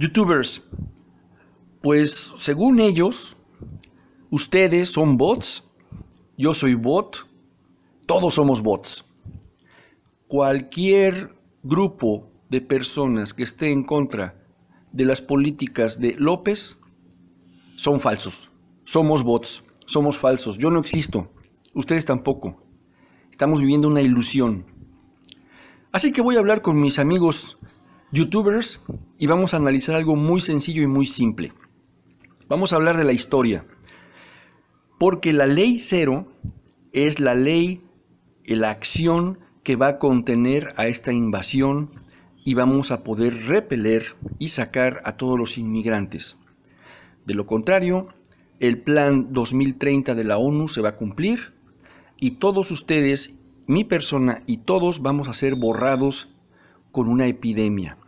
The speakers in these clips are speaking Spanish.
Youtubers, pues según ellos, ustedes son bots, yo soy bot, todos somos bots. Cualquier grupo de personas que esté en contra de las políticas de López son falsos. Somos bots, somos falsos. Yo no existo, ustedes tampoco. Estamos viviendo una ilusión. Así que voy a hablar con mis amigos youtubers y vamos a analizar algo muy sencillo y muy simple. Vamos a hablar de la historia. Porque la ley cero es la ley, la acción que va a contener a esta invasión y vamos a poder repeler y sacar a todos los inmigrantes. De lo contrario, el plan 2030 de la ONU se va a cumplir y todos ustedes, mi persona y todos vamos a ser borrados con una epidemia.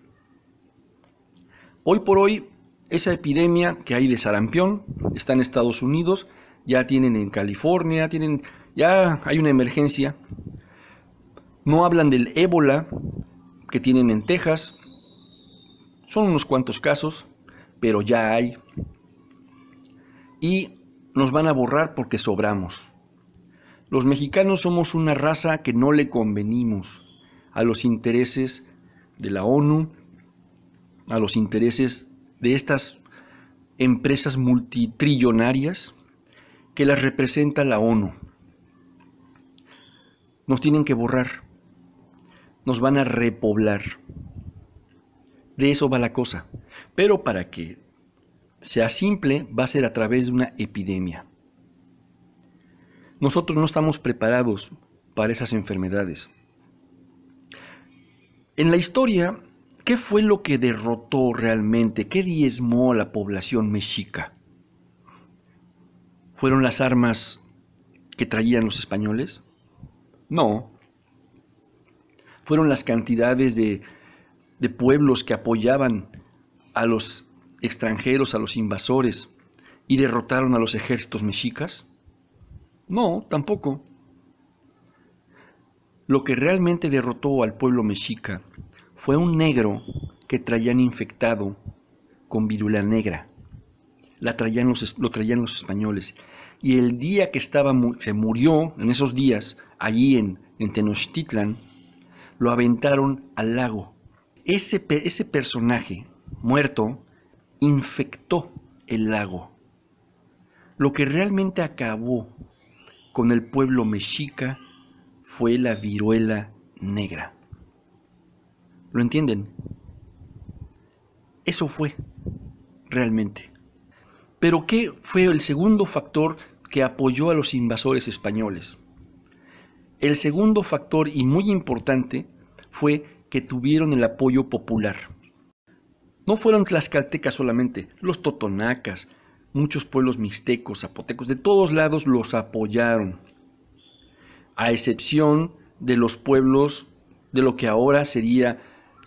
Hoy por hoy, esa epidemia que hay de sarampión está en Estados Unidos, ya tienen en California, tienen, ya hay una emergencia. No hablan del ébola que tienen en Texas. Son unos cuantos casos, pero ya hay. Y nos van a borrar porque sobramos. Los mexicanos somos una raza que no le convenimos a los intereses de la ONU, a los intereses de estas empresas multitrillonarias que las representa la ONU. Nos tienen que borrar, nos van a repoblar. De eso va la cosa. Pero para que sea simple, va a ser a través de una epidemia. Nosotros no estamos preparados para esas enfermedades. En la historia ¿Qué fue lo que derrotó realmente? ¿Qué diezmó a la población mexica? ¿Fueron las armas que traían los españoles? No. Fueron las cantidades de, de pueblos que apoyaban a los extranjeros, a los invasores, y derrotaron a los ejércitos mexicas? No, tampoco. Lo que realmente derrotó al pueblo mexica fue un negro que traían infectado con viruela negra. lo traían los españoles. Y el día que estaba, se murió, en esos días, allí en, en Tenochtitlan, lo aventaron al lago. ese personaje muerto infectó el lago. Lo que realmente acabó con el pueblo mexica fue la viruela negra. ¿Lo entienden? Eso fue realmente. Pero ¿qué fue el segundo factor que apoyó a los invasores españoles? El segundo factor y muy importante fue que tuvieron el apoyo popular. No fueron tlaxcaltecas solamente, los totonacas, muchos pueblos mixtecos, zapotecos, de todos lados los apoyaron, a excepción de los pueblos de lo que ahora sería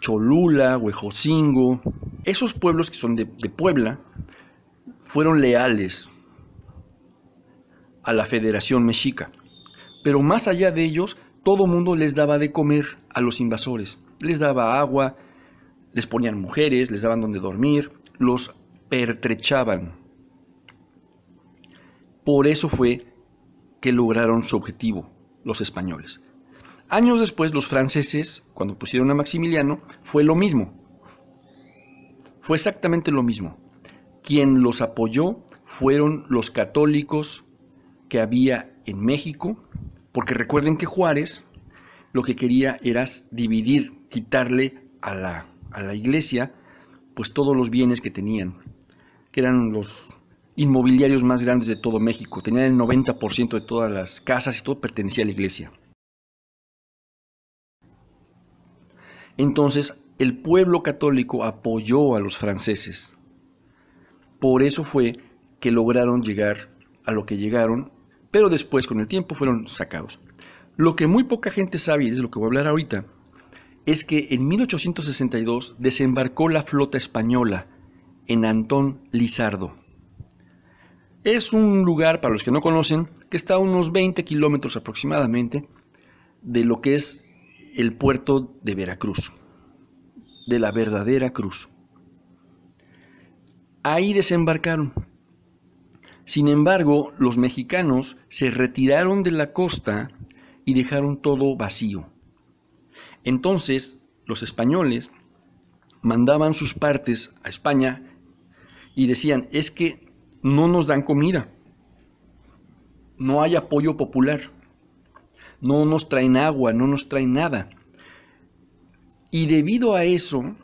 Cholula, Huejocingo, esos pueblos que son de, de Puebla, fueron leales a la Federación Mexica. Pero más allá de ellos, todo mundo les daba de comer a los invasores. Les daba agua, les ponían mujeres, les daban donde dormir, los pertrechaban. Por eso fue que lograron su objetivo los españoles. Años después, los franceses, cuando pusieron a Maximiliano, fue lo mismo. Fue exactamente lo mismo. Quien los apoyó fueron los católicos que había en México, porque recuerden que Juárez lo que quería era dividir, quitarle a la, iglesia pues todos los bienes que tenían, que eran los inmobiliarios más grandes de todo México. Tenían el 90% de todas las casas y todo pertenecía a la iglesia. Entonces, el pueblo católico apoyó a los franceses. Por eso fue que lograron llegar a lo que llegaron, pero después con el tiempo fueron sacados. Lo que muy poca gente sabe, y es de lo que voy a hablar ahorita, es que en 1862 desembarcó la flota española en Antón Lizardo. Es un lugar, para los que no conocen, que está a unos 20 kilómetros aproximadamente de lo que es el puerto de Veracruz, de la verdadera cruz. Ahí desembarcaron. Sin embargo, los mexicanos se retiraron de la costa y dejaron todo vacío. Entonces, los españoles mandaban sus partes a España y decían, es que no nos dan comida, no hay apoyo popular no nos traen agua, no nos traen nada. Y debido a eso,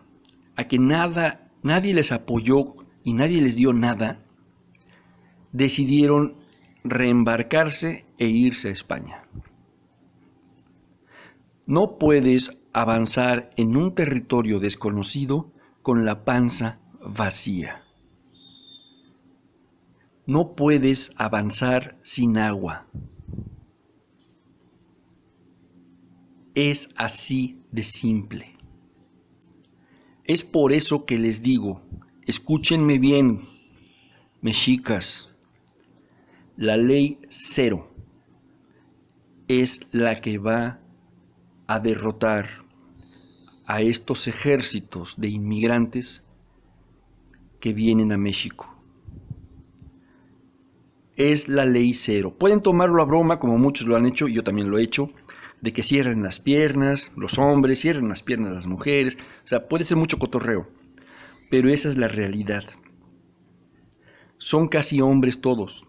a que nada, nadie les apoyó y nadie les dio nada, decidieron reembarcarse e irse a España. No puedes avanzar en un territorio desconocido con la panza vacía. No puedes avanzar sin agua. Es así de simple. Es por eso que les digo, escúchenme bien, mexicas, la ley cero es la que va a derrotar a estos ejércitos de inmigrantes que vienen a México. Es la ley cero. Pueden tomarlo a broma como muchos lo han hecho, yo también lo he hecho, de que cierren las piernas los hombres, cierren las piernas las mujeres. O sea, puede ser mucho cotorreo, pero esa es la realidad. Son casi hombres todos.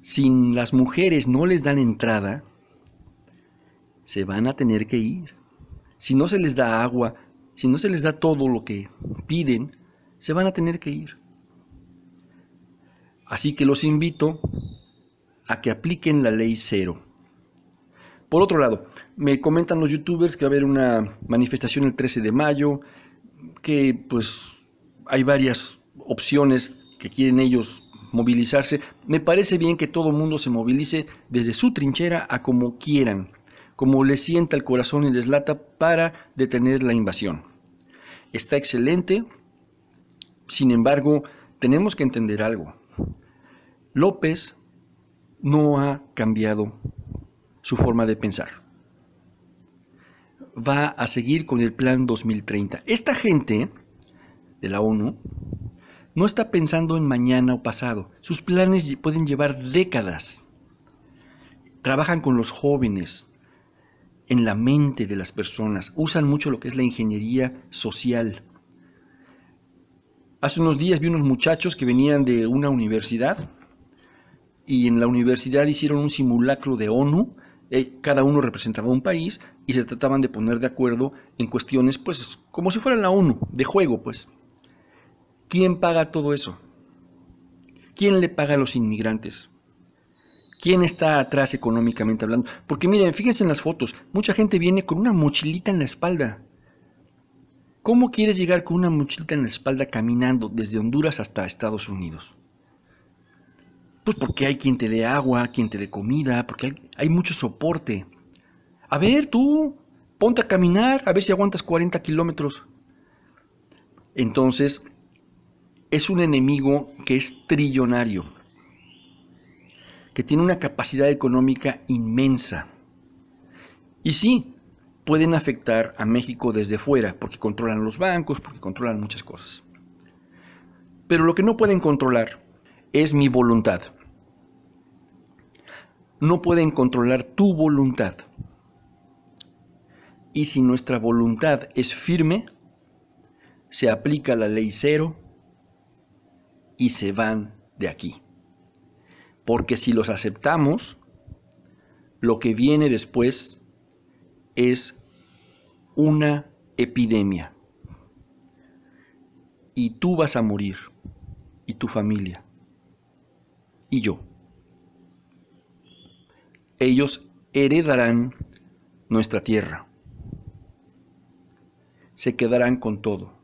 Si las mujeres no les dan entrada, se van a tener que ir. Si no se les da agua, si no se les da todo lo que piden, se van a tener que ir. Así que los invito a que apliquen la ley cero. Por otro lado, me comentan los youtubers que va a haber una manifestación el 13 de mayo, que pues hay varias opciones que quieren ellos movilizarse. Me parece bien que todo el mundo se movilice desde su trinchera a como quieran, como les sienta el corazón y les lata para detener la invasión. Está excelente, sin embargo, tenemos que entender algo. López no ha cambiado su forma de pensar. Va a seguir con el plan 2030. Esta gente de la ONU no está pensando en mañana o pasado. Sus planes pueden llevar décadas. Trabajan con los jóvenes, en la mente de las personas. Usan mucho lo que es la ingeniería social. Hace unos días vi unos muchachos que venían de una universidad y en la universidad hicieron un simulacro de ONU eh, cada uno representaba un país y se trataban de poner de acuerdo en cuestiones, pues, como si fuera la ONU, de juego, pues. ¿Quién paga todo eso? ¿Quién le paga a los inmigrantes? ¿Quién está atrás económicamente hablando? Porque miren, fíjense en las fotos, mucha gente viene con una mochilita en la espalda. ¿Cómo quieres llegar con una mochilita en la espalda caminando desde Honduras hasta Estados Unidos? Pues porque hay quien te dé agua, quien te dé comida, porque hay, mucho soporte. A ver, tú, ponte a caminar, a ver si aguantas 40 kilómetros. Entonces, es un enemigo que es trillonario, que tiene una capacidad económica inmensa. Y sí, pueden afectar a México desde fuera, porque controlan los bancos, porque controlan muchas cosas. Pero lo que no pueden controlar es mi voluntad no pueden controlar tu voluntad. Y si nuestra voluntad es firme, se aplica la ley cero y se van de aquí. Porque si los aceptamos, lo que viene después es una epidemia. Y tú vas a morir, y tu familia, y yo ellos heredarán nuestra tierra. Se quedarán con todo.